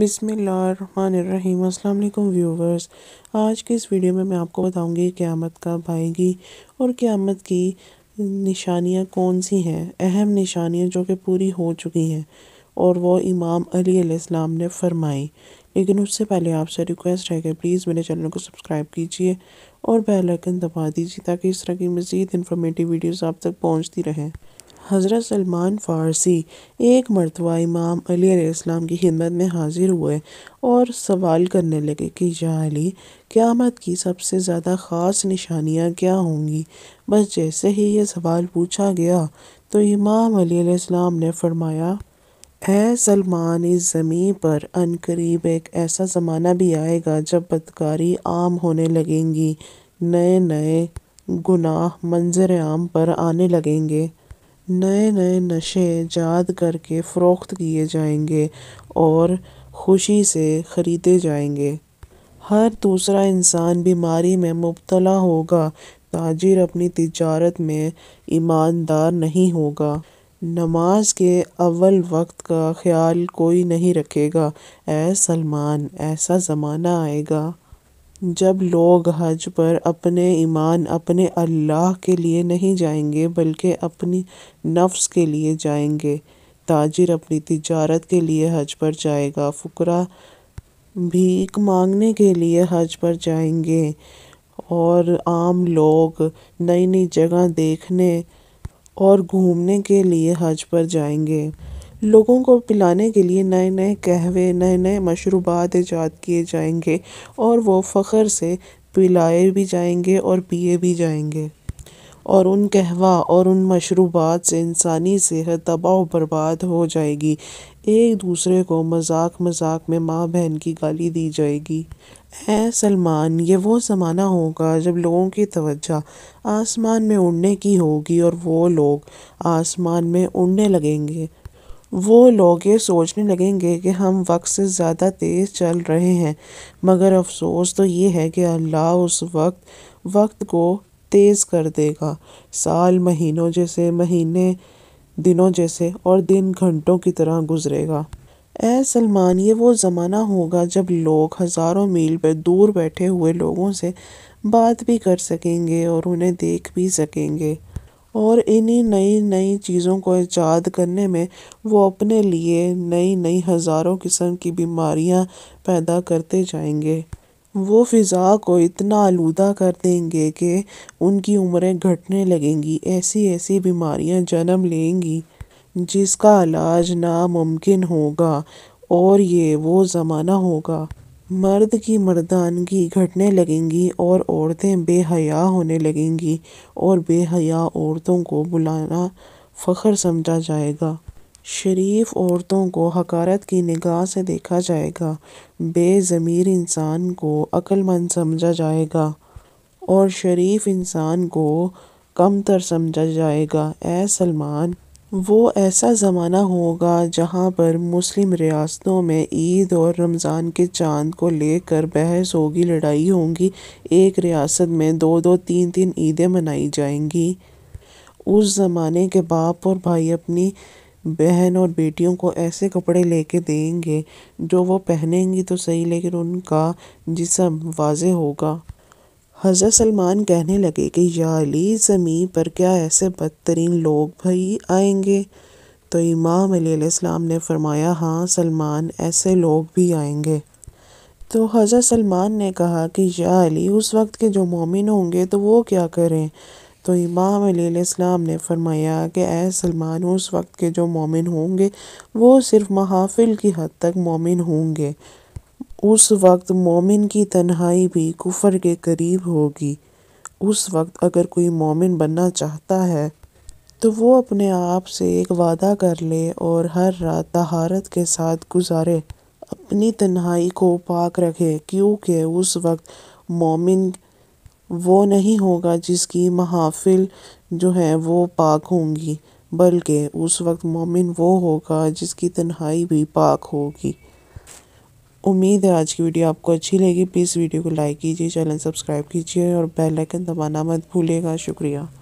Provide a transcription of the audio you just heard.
बिसमीम अल्लाम व्यूवर्स आज के इस वीडियो में मैं आपको बताऊंगी क़्यामत कब आएगी और क़्यामत की निशानियां कौन सी हैं अहम निशानियां जो कि पूरी हो चुकी हैं और वो इमाम अली अलीस्म ने फरमाई लेकिन उससे पहले आपसे रिक्वेस्ट है कि प्लीज़ मेरे चैनल को सब्सक्राइब कीजिए और बेल दबा दीजिए ताकि इस तरह की मज़ीद इन्फॉर्मेटिव वीडियोज़ आप तक पहुँचती रहें हज़रत सलमान फ़ारसी एक मरतबा इमाम अली की खिदमत में हाज़िर हुए और सवाल करने लगे कि या अली क़्यामत की सबसे ज़्यादा ख़ास निशानियाँ क्या होंगी बस जैसे ही ये सवाल पूछा गया तो इमाम अली ने फरमाया है सलमान इस ज़मीन पर अनकरीब एक ऐसा ज़माना भी आएगा जब बदकारी आम होने लगेंगी नए नए गुनाह मंजर आम पर आने लगेंगे नए नए नशे ईजाद करके फ़रोख्त किए जाएंगे और ख़ुशी से ख़रीदे जाएंगे हर दूसरा इंसान बीमारी में मुबतला होगा ताजिर अपनी तजारत में ईमानदार नहीं होगा नमाज के अव्वल वक्त का ख्याल कोई नहीं रखेगा ए सलमान ऐसा ज़माना आएगा जब लोग हज पर अपने ईमान अपने अल्लाह के लिए नहीं जाएंगे बल्कि अपनी नफ्स के लिए जाएंगे ताजिर अपनी तिजारत के लिए हज पर जाएगा फकरा भीख मांगने के लिए हज पर जाएंगे और आम लोग नई नई जगह देखने और घूमने के लिए हज पर जाएंगे लोगों को पिलाने के लिए नए नए कहवे नए नए मशरूबात ईजाद किए जाएंगे और वो फ़ख्र से पिलाए भी जाएंगे और पिए भी जाएंगे और उन कहवा और उन मशरूबात से इंसानी सेहत तबाह बर्बाद हो जाएगी एक दूसरे को मजाक मजाक में माँ बहन की गाली दी जाएगी ऐ सलमान ये वो ज़माना होगा जब लोगों की तवज्जा आसमान में उड़ने की होगी और वो लोग आसमान में उड़ने लगेंगे वो लोग ये सोचने लगेंगे कि हम वक्त से ज़्यादा तेज़ चल रहे हैं मगर अफसोस तो ये है कि अल्लाह उस वक्त वक्त को तेज़ कर देगा साल महीनों जैसे महीने दिनों जैसे और दिन घंटों की तरह गुजरेगा ए सलमान ये वो ज़माना होगा जब लोग हज़ारों मील पर दूर बैठे हुए लोगों से बात भी कर सकेंगे और उन्हें देख भी सकेंगे और इन्हीं नई नई चीज़ों को ईजाद करने में वो अपने लिए नई नई हज़ारों किस्म की बीमारियां पैदा करते जाएंगे वो फ़िज़ा को इतना आलूदा कर देंगे कि उनकी उम्रें घटने लगेंगी ऐसी ऐसी बीमारियां जन्म लेंगी जिसका इलाज नामुमकिन होगा और ये वो ज़माना होगा मर्द की मर्दानगी घटने लगेंगी और औरतें बेहया होने लगेंगी और बेहया औरतों को बुलाना फ़ख्र समझा जाएगा शरीफ औरतों को हकारत की निगाह से देखा जाएगा बेज़मीर इंसान को अक्लमंद समझा जाएगा और शरीफ इंसान को कमतर समझा जाएगा ए सलमान वो ऐसा ज़माना होगा जहां पर मुस्लिम रियासतों में ईद और रमज़ान के चांद को लेकर बहस होगी लड़ाई होगी एक रियासत में दो दो तीन तीन ईदें मनाई जाएंगी उस ज़माने के बाप और भाई अपनी बहन और बेटियों को ऐसे कपड़े लेके देंगे जो वो पहनेंगी तो सही लेकिन उनका जिसम वाज होगा हज़रत सलमान कहने लगे कि याली ज़मीन पर क्या ऐसे बदतरीन लोग भाई आएंगे तो इमाम अलीम ने फरमाया हाँ सलमान ऐसे लोग भी आएंगे तो हज़रत सलमान ने कहा कि याली उस वक्त के जो मोमिन होंगे तो वो क्या करें तो इमाम अलीम ने फरमाया कि ए सलमान उस वक्त के जो मोमिन होंगे वो सिर्फ़ महाफिल की हद तक मोमिन होंगे उस वक्त मोमिन की तन्हाई भी कुफर के करीब होगी उस वक्त अगर कोई मोमिन बनना चाहता है तो वो अपने आप से एक वादा कर ले और हर रात तहारत के साथ गुजारे अपनी तन्हाई को पाक रखे क्योंकि उस वक्त मोमिन वो नहीं होगा जिसकी महाफिल जो है वो पाक होंगी बल्कि उस वक्त मोमिन वो होगा जिसकी तन्हाई भी पाक होगी उम्मीद है आज की वीडियो आपको अच्छी लगी प्लीज़ वीडियो को लाइक कीजिए चैनल सब्सक्राइब कीजिए और बेल आइकन दबाना मत भूलिएगा शुक्रिया